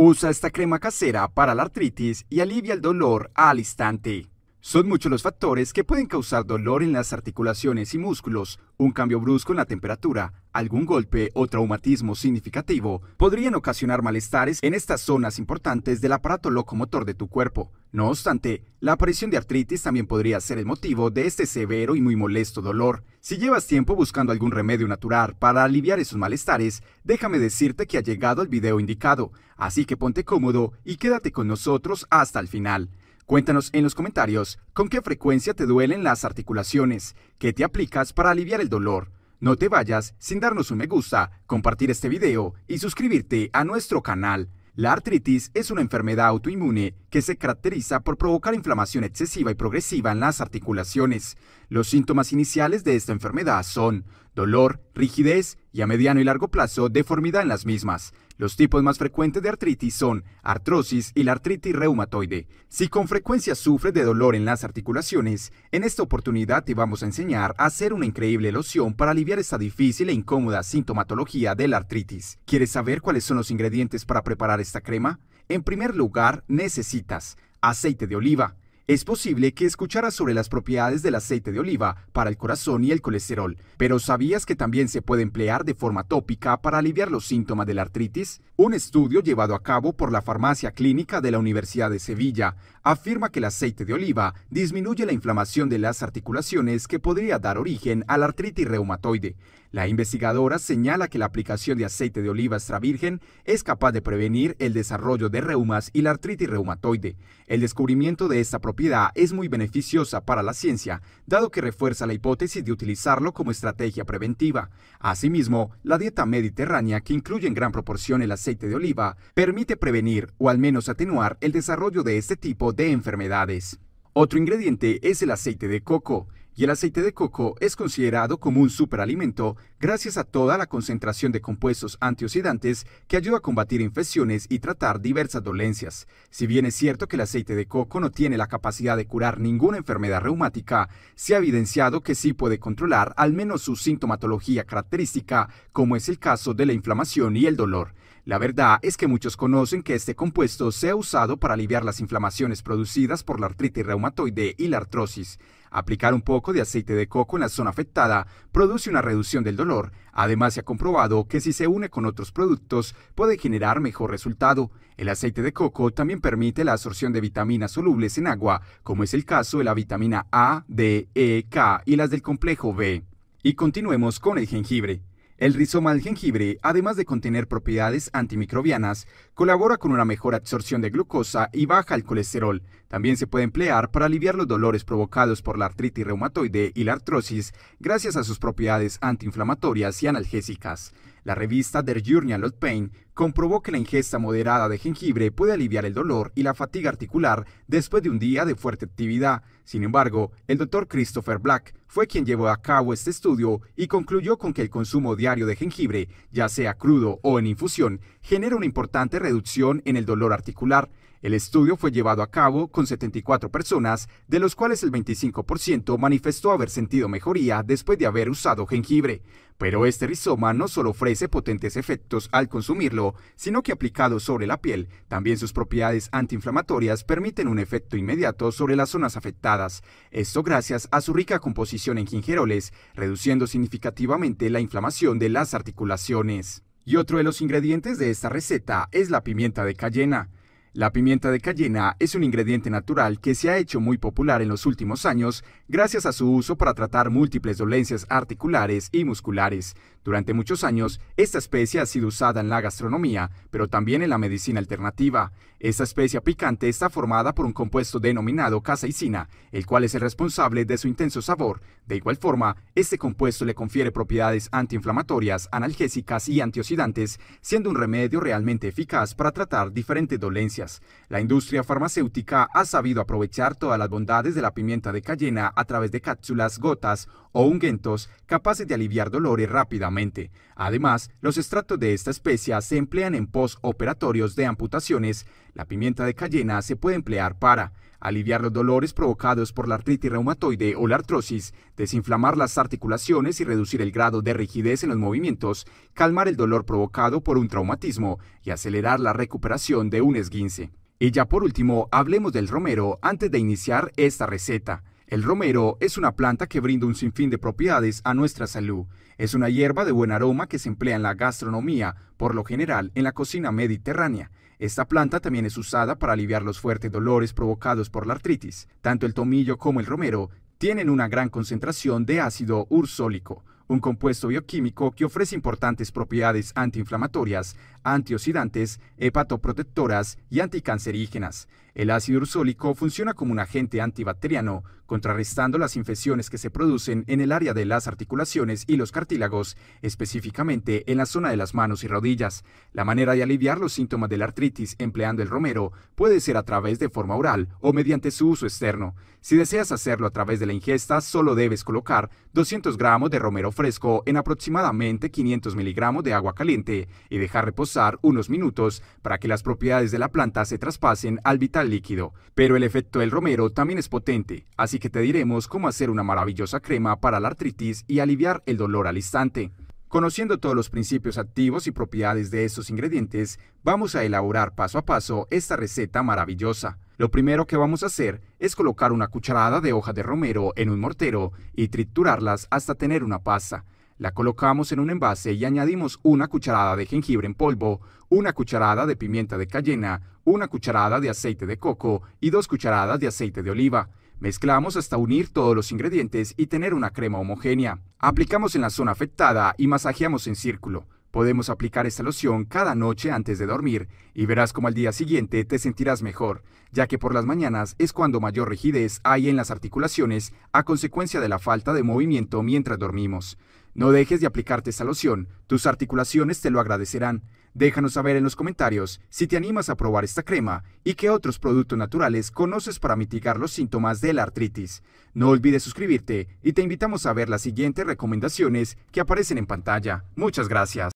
Usa esta crema casera para la artritis y alivia el dolor al instante. Son muchos los factores que pueden causar dolor en las articulaciones y músculos. Un cambio brusco en la temperatura, algún golpe o traumatismo significativo podrían ocasionar malestares en estas zonas importantes del aparato locomotor de tu cuerpo. No obstante, la aparición de artritis también podría ser el motivo de este severo y muy molesto dolor. Si llevas tiempo buscando algún remedio natural para aliviar esos malestares, déjame decirte que ha llegado el video indicado, así que ponte cómodo y quédate con nosotros hasta el final. Cuéntanos en los comentarios con qué frecuencia te duelen las articulaciones, qué te aplicas para aliviar el dolor. No te vayas sin darnos un me gusta, compartir este video y suscribirte a nuestro canal. La artritis es una enfermedad autoinmune que se caracteriza por provocar inflamación excesiva y progresiva en las articulaciones. Los síntomas iniciales de esta enfermedad son dolor, rigidez y a mediano y largo plazo deformidad en las mismas. Los tipos más frecuentes de artritis son artrosis y la artritis reumatoide. Si con frecuencia sufres de dolor en las articulaciones, en esta oportunidad te vamos a enseñar a hacer una increíble loción para aliviar esta difícil e incómoda sintomatología de la artritis. ¿Quieres saber cuáles son los ingredientes para preparar esta crema? En primer lugar, necesitas aceite de oliva, es posible que escucharas sobre las propiedades del aceite de oliva para el corazón y el colesterol, pero ¿sabías que también se puede emplear de forma tópica para aliviar los síntomas de la artritis? Un estudio llevado a cabo por la Farmacia Clínica de la Universidad de Sevilla afirma que el aceite de oliva disminuye la inflamación de las articulaciones que podría dar origen a la artritis reumatoide. La investigadora señala que la aplicación de aceite de oliva extra virgen es capaz de prevenir el desarrollo de reumas y la artritis reumatoide. El descubrimiento de esta propiedad es muy beneficiosa para la ciencia, dado que refuerza la hipótesis de utilizarlo como estrategia preventiva. Asimismo, la dieta mediterránea, que incluye en gran proporción el aceite de oliva, permite prevenir o al menos atenuar el desarrollo de este tipo de enfermedades. Otro ingrediente es el aceite de coco, y el aceite de coco es considerado como un superalimento gracias a toda la concentración de compuestos antioxidantes que ayuda a combatir infecciones y tratar diversas dolencias. Si bien es cierto que el aceite de coco no tiene la capacidad de curar ninguna enfermedad reumática, se ha evidenciado que sí puede controlar al menos su sintomatología característica, como es el caso de la inflamación y el dolor. La verdad es que muchos conocen que este compuesto se ha usado para aliviar las inflamaciones producidas por la artritis reumatoide y la artrosis. Aplicar un poco de aceite de coco en la zona afectada produce una reducción del dolor. Además, se ha comprobado que si se une con otros productos puede generar mejor resultado. El aceite de coco también permite la absorción de vitaminas solubles en agua, como es el caso de la vitamina A, D, E, K y las del complejo B. Y continuemos con el jengibre. El rizoma del jengibre, además de contener propiedades antimicrobianas, colabora con una mejor absorción de glucosa y baja el colesterol. También se puede emplear para aliviar los dolores provocados por la artritis reumatoide y la artrosis gracias a sus propiedades antiinflamatorias y analgésicas. La revista The Journal of Pain comprobó que la ingesta moderada de jengibre puede aliviar el dolor y la fatiga articular después de un día de fuerte actividad. Sin embargo, el doctor Christopher Black fue quien llevó a cabo este estudio y concluyó con que el consumo diario de jengibre, ya sea crudo o en infusión, genera una importante reducción en el dolor articular, el estudio fue llevado a cabo con 74 personas, de los cuales el 25% manifestó haber sentido mejoría después de haber usado jengibre. Pero este rizoma no solo ofrece potentes efectos al consumirlo, sino que aplicado sobre la piel, también sus propiedades antiinflamatorias permiten un efecto inmediato sobre las zonas afectadas. Esto gracias a su rica composición en gingeroles, reduciendo significativamente la inflamación de las articulaciones. Y otro de los ingredientes de esta receta es la pimienta de cayena. La pimienta de cayena es un ingrediente natural que se ha hecho muy popular en los últimos años gracias a su uso para tratar múltiples dolencias articulares y musculares, durante muchos años, esta especie ha sido usada en la gastronomía, pero también en la medicina alternativa. Esta especie picante está formada por un compuesto denominado caseicina, el cual es el responsable de su intenso sabor. De igual forma, este compuesto le confiere propiedades antiinflamatorias, analgésicas y antioxidantes, siendo un remedio realmente eficaz para tratar diferentes dolencias. La industria farmacéutica ha sabido aprovechar todas las bondades de la pimienta de cayena a través de cápsulas, gotas o ungüentos capaces de aliviar dolores rápidamente. Además, los extractos de esta especia se emplean en postoperatorios de amputaciones. La pimienta de cayena se puede emplear para aliviar los dolores provocados por la artritis reumatoide o la artrosis, desinflamar las articulaciones y reducir el grado de rigidez en los movimientos, calmar el dolor provocado por un traumatismo y acelerar la recuperación de un esguince. Y ya por último, hablemos del romero antes de iniciar esta receta. El romero es una planta que brinda un sinfín de propiedades a nuestra salud. Es una hierba de buen aroma que se emplea en la gastronomía, por lo general en la cocina mediterránea. Esta planta también es usada para aliviar los fuertes dolores provocados por la artritis. Tanto el tomillo como el romero tienen una gran concentración de ácido ursólico, un compuesto bioquímico que ofrece importantes propiedades antiinflamatorias, antioxidantes, hepatoprotectoras y anticancerígenas. El ácido ursólico funciona como un agente antibacteriano, contrarrestando las infecciones que se producen en el área de las articulaciones y los cartílagos, específicamente en la zona de las manos y rodillas. La manera de aliviar los síntomas de la artritis empleando el romero puede ser a través de forma oral o mediante su uso externo. Si deseas hacerlo a través de la ingesta, solo debes colocar 200 gramos de romero fresco en aproximadamente 500 miligramos de agua caliente y dejar reposar unos minutos para que las propiedades de la planta se traspasen al vital líquido, pero el efecto del romero también es potente, así que te diremos cómo hacer una maravillosa crema para la artritis y aliviar el dolor al instante. Conociendo todos los principios activos y propiedades de estos ingredientes, vamos a elaborar paso a paso esta receta maravillosa. Lo primero que vamos a hacer es colocar una cucharada de hoja de romero en un mortero y triturarlas hasta tener una pasta. La colocamos en un envase y añadimos una cucharada de jengibre en polvo, una cucharada de pimienta de cayena, una cucharada de aceite de coco y dos cucharadas de aceite de oliva. Mezclamos hasta unir todos los ingredientes y tener una crema homogénea. Aplicamos en la zona afectada y masajeamos en círculo. Podemos aplicar esta loción cada noche antes de dormir y verás como al día siguiente te sentirás mejor, ya que por las mañanas es cuando mayor rigidez hay en las articulaciones a consecuencia de la falta de movimiento mientras dormimos. No dejes de aplicarte esta loción, tus articulaciones te lo agradecerán. Déjanos saber en los comentarios si te animas a probar esta crema y qué otros productos naturales conoces para mitigar los síntomas de la artritis. No olvides suscribirte y te invitamos a ver las siguientes recomendaciones que aparecen en pantalla. Muchas gracias.